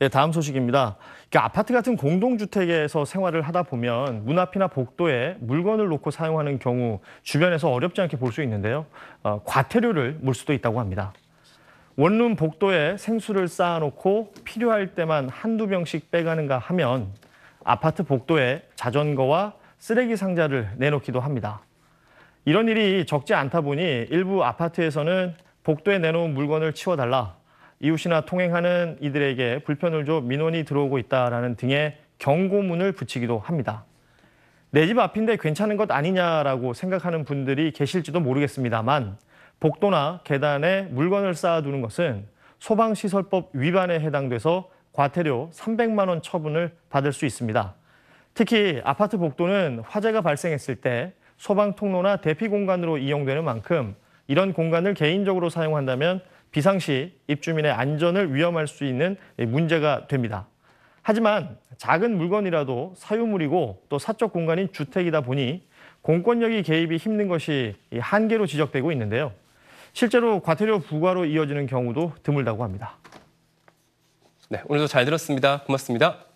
네, 다음 소식입니다. 그러니까 아파트 같은 공동주택에서 생활을 하다 보면 문 앞이나 복도에 물건을 놓고 사용하는 경우 주변에서 어렵지 않게 볼 수 있는데요. 어, 과태료를 물 수도 있다고 합니다. 원룸 복도에 생수를 쌓아놓고 필요할 때만 한두 병씩 빼가는가 하면 아파트 복도에 자전거와 쓰레기 상자를 내놓기도 합니다. 이런 일이 적지 않다 보니 일부 아파트에서는 복도에 내놓은 물건을 치워달라 이웃이나 통행하는 이들에게 불편을 줘 민원이 들어오고 있다라는 등의 경고문을 붙이기도 합니다. 내 집 앞인데 괜찮은 것 아니냐라고 생각하는 분들이 계실지도 모르겠습니다만 복도나 계단에 물건을 쌓아두는 것은 소방시설법 위반에 해당돼서 과태료 300만 원 처분을 받을 수 있습니다. 특히 아파트 복도는 화재가 발생했을 때 소방 통로나 대피 공간으로 이용되는 만큼 이런 공간을 개인적으로 사용한다면 비상시 입주민의 안전을 위험할 수 있는 문제가 됩니다. 하지만 작은 물건이라도 사유물이고 또 사적 공간인 주택이다 보니 공권력이 개입이 힘든 것이 한계로 지적되고 있는데요. 실제로 과태료 부과로 이어지는 경우도 드물다고 합니다. 네, 오늘도 잘 들었습니다. 고맙습니다.